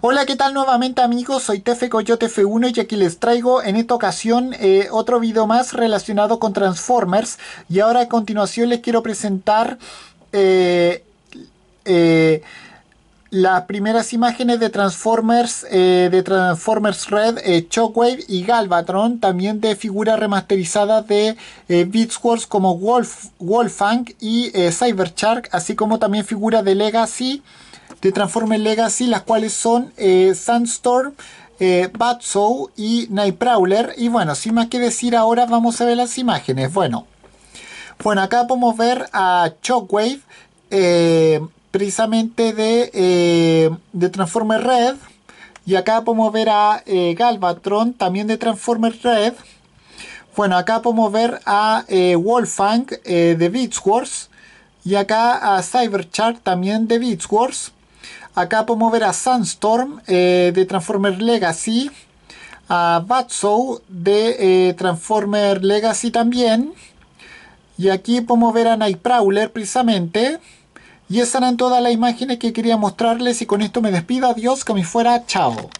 Hola, ¿qué tal nuevamente amigos? Soy Tefe Coyote F1 y aquí les traigo en esta ocasión eh, otro video más relacionado con Transformers. Y ahora a continuación les quiero presentar eh, eh, las primeras imágenes de Transformers, de Transformers Red, Shockwave y Galvatron. También de figuras remasterizadas de Beats Wars como Wolf, Wolfang y Cyberchark, así como también figuras de Legacy de Transformers Legacy, las cuales son eh, Sandstorm, eh, y y Prowler. Y bueno, sin más que decir, ahora vamos a ver las imágenes. Bueno, bueno acá podemos ver a Shockwave, eh, precisamente eh, de, Transformer Red. Y acá podemos ver a Galvatron, también de Transformer Red. Bueno, acá podemos ver a Wolfang de Beats Wars. Y acá a Cyberchart, también de Beats Wars. Acá podemos ver a Sandstorm eh, de Transformer Legacy, a Batso de eh, Transformer Legacy también. Y aquí podemos ver a Prowler precisamente. Y esas eran todas las imágenes que quería mostrarles y con esto me despido. Adiós, que me fuera. Chao.